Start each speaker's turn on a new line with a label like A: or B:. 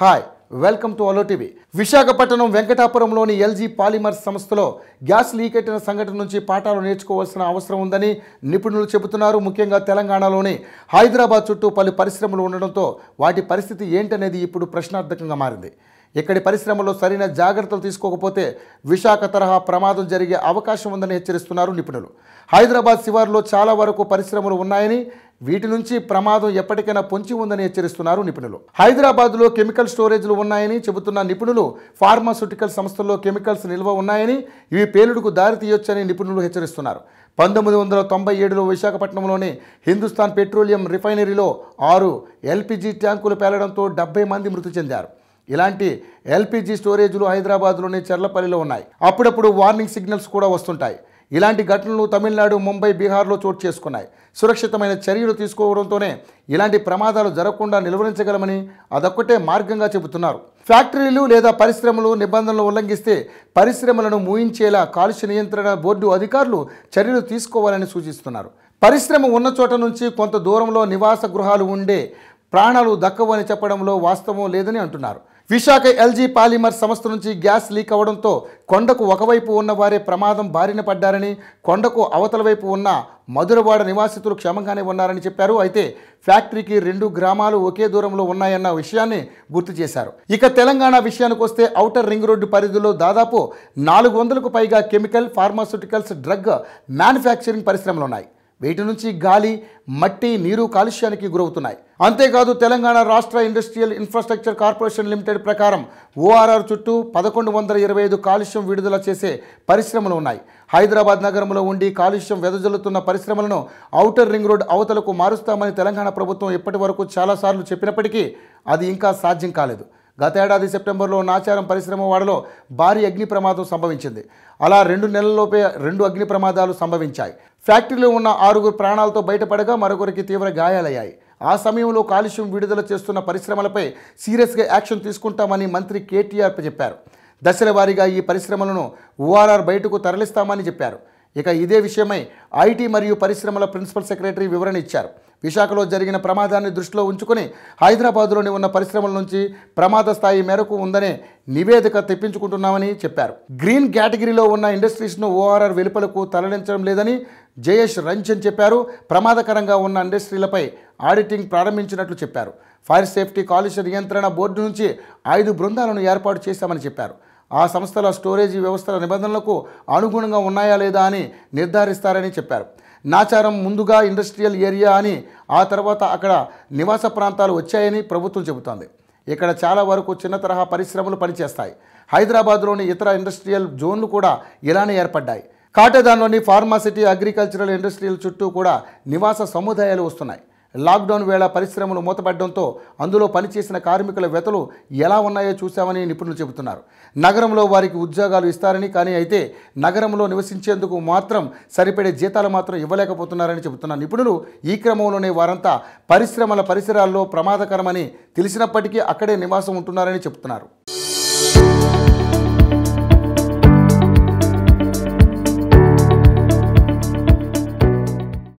A: hi welcome to hello TV Visakhapatnam వెంకటాపురంలోని LG polymer సంస్థలో gas leak అయిన సంఘటన నుంచి పాఠాలు నేర్చుకోవాల్సిన అవసరం ఉందని నిపుణులు చెబుతున్నారు ముఖ్యంగా తెలంగాణలోని హైదరాబాద్ చుట్టూ పలు పరిశ్రమలు ఉండడంతో వాటి పరిస్థితి ఏంటనేది ఇప్పుడు ప్రశ్నార్థకంగా మారింది ఇక్కడి పరిశ్రమలో సరైన జాగ్రత్తలు తీసుకోకపోతే విశాఖ తరహా ప్రమాదం జరిగే అవకాశం ఉందని హెచ్చరిస్తున్నారు నిపుణులు హైదరాబాద్ శివార్లో చాలా వరకు పరిశ్రమలు ఉన్నాయని వీటి నుంచి ప్రమాదం ఎప్పటికైనా పొంచి ఉందని హెచ్చరిస్తున్నారు నిపుణులు హైదరాబాద్లో కెమికల్ స్టోరేజ్లు ఉన్నాయని చెబుతున్న నిపుణులు ఫార్మాసూటికల్ సంస్థల్లో కెమికల్స్ నిల్వ ఉన్నాయని ఇవి పేలుడుకు దారితీయొచ్చని నిపుణులు హెచ్చరిస్తున్నారు పంతొమ్మిది వందల తొంభై ఏడులో విశాఖపట్నంలోని హిందుస్థాన్ పెట్రోలియం రిఫైనరీలో ఆరు ఎల్పిజి ట్యాంకులు పేలడంతో డెబ్బై మంది మృతి చెందారు ఇలాంటి ఎల్పిజి స్టోరేజ్లు హైదరాబాద్లోని చెర్లపల్లిలో ఉన్నాయి అప్పుడప్పుడు వార్నింగ్ సిగ్నల్స్ కూడా వస్తుంటాయి ఇలాంటి ఘటనలు తమిళనాడు ముంబై బీహార్లో చోటు చేసుకున్నాయి సురక్షితమైన చర్యలు తీసుకోవడంతోనే ఇలాంటి ప్రమాదాలు జరగకుండా నిలువరించగలమని అదొక్కటే మార్గంగా చెబుతున్నారు ఫ్యాక్టరీలు లేదా పరిశ్రమలు నిబంధనలు ఉల్లంఘిస్తే పరిశ్రమలను మూయించేలా కాలుష్య నియంత్రణ బోర్డు అధికారులు చర్యలు తీసుకోవాలని సూచిస్తున్నారు పరిశ్రమ ఉన్న చోట నుంచి కొంత దూరంలో నివాస గృహాలు ఉండే ప్రాణాలు దక్కవని చెప్పడంలో వాస్తవం లేదని అంటున్నారు విశాఖ ఎల్జీ పాలిమర్ సంస్థ నుంచి గ్యాస్ లీక్ అవడంతో కొండకు ఒకవైపు ఉన్న వారే ప్రమాదం బారిన పడ్డారని కొండకు అవతల వైపు ఉన్న మధురవాడ నివాసితులు క్షమంగానే ఉన్నారని చెప్పారు అయితే ఫ్యాక్టరీకి రెండు గ్రామాలు ఒకే దూరంలో ఉన్నాయన్న విషయాన్ని గుర్తు చేశారు ఇక తెలంగాణ విషయానికి వస్తే ఔటర్ రింగ్ రోడ్డు పరిధిలో దాదాపు నాలుగు వందలకు పైగా కెమికల్ ఫార్మాస్యూటికల్స్ డ్రగ్ మ్యానుఫ్యాక్చరింగ్ పరిశ్రమలు ఉన్నాయి వీటి నుంచి గాలి మట్టి నీరు కాలుష్యానికి గురవుతున్నాయి అంతేకాదు తెలంగాణ రాష్ట్ర ఇండస్ట్రియల్ ఇన్ఫ్రాస్ట్రక్చర్ కార్పొరేషన్ లిమిటెడ్ ప్రకారం ఓఆర్ఆర్ చుట్టూ పదకొండు వందల ఇరవై ఐదు కాలుష్యం విడుదల చేసే పరిశ్రమలు ఉన్నాయి హైదరాబాద్ నగరంలో ఉండి కాలుష్యం వెదజల్లుతున్న పరిశ్రమలను ఔటర్ రింగ్ రోడ్ అవతలకు మారుస్తామని తెలంగాణ ప్రభుత్వం ఇప్పటి వరకు చాలాసార్లు చెప్పినప్పటికీ అది ఇంకా సాధ్యం కాలేదు గతేడాది సెప్టెంబర్లో నాచారం పరిశ్రమ వాడలో భారీ అగ్ని ప్రమాదం సంభవించింది అలా రెండు నెలల్లోపే రెండు అగ్ని ప్రమాదాలు సంభవించాయి ఫ్యాక్టరీలో ఉన్న ఆరుగురు ప్రాణాలతో బయటపడగా మరొకరికి తీవ్ర గాయాలయ్యాయి ఆ సమయంలో కాలుష్యం విడుదల చేస్తున్న పరిశ్రమలపై సీరియస్గా యాక్షన్ తీసుకుంటామని మంత్రి కేటీఆర్ చెప్పారు దశల వారీగా ఈ పరిశ్రమలను ఓఆర్ఆర్ బయటకు తరలిస్తామని చెప్పారు ఇక ఇదే విషయమై ఐటీ మరియు పరిశ్రమల ప్రిన్సిపల్ సెక్రటరీ వివరణ ఇచ్చారు విశాఖలో జరిగిన ప్రమాదాన్ని దృష్టిలో ఉంచుకుని హైదరాబాద్లోని ఉన్న పరిశ్రమల నుంచి ప్రమాద స్థాయి మేరకు ఉందనే నివేదిక తెప్పించుకుంటున్నామని చెప్పారు గ్రీన్ కేటగిరీలో ఉన్న ఇండస్ట్రీస్ను ఓఆర్ఆర్ వెలుపలకు తరలించడం లేదని జయేష్ రంజన్ చెప్పారు ప్రమాదకరంగా ఉన్న ఇండస్ట్రీలపై ఆడిటింగ్ ప్రారంభించినట్లు చెప్పారు ఫైర్ సేఫ్టీ కాలుష్య నియంత్రణ బోర్డు నుంచి ఐదు బృందాలను ఏర్పాటు చేశామని చెప్పారు ఆ సంస్థల స్టోరేజీ వ్యవస్థల నిబంధనలకు అనుగుణంగా ఉన్నాయా లేదా అని నిర్ధారిస్తారని చెప్పారు నాచారం ముందుగా ఇండస్ట్రియల్ ఏరియా అని ఆ తర్వాత అక్కడ నివాస ప్రాంతాలు వచ్చాయని ప్రభుత్వం చెబుతోంది ఇక్కడ చాలా వరకు చిన్న తరహా పరిశ్రమలు పనిచేస్తాయి హైదరాబాద్లోని ఇతర ఇండస్ట్రియల్ జోన్లు కూడా ఇలానే ఏర్పడ్డాయి కాటేదాన్లోని ఫార్మాసిటీ అగ్రికల్చరల్ ఇండస్ట్రియల్ చుట్టూ కూడా నివాస సముదాయాలు వస్తున్నాయి లాక్డౌన్ వేళ పరిశ్రమలు మూతపడడంతో అందులో పనిచేసిన కార్మికుల వెతలు ఎలా ఉన్నాయో చూశామని నిపుణులు చెబుతున్నారు నగరంలో వారికి ఉద్యోగాలు ఇస్తారని కానీ అయితే నగరంలో నివసించేందుకు మాత్రం సరిపడే జీతాలు మాత్రం ఇవ్వలేకపోతున్నారని చెబుతున్న నిపుణులు ఈ క్రమంలోనే వారంతా పరిశ్రమల పరిసరాల్లో ప్రమాదకరమని తెలిసినప్పటికీ అక్కడే నివాసం ఉంటున్నారని చెబుతున్నారు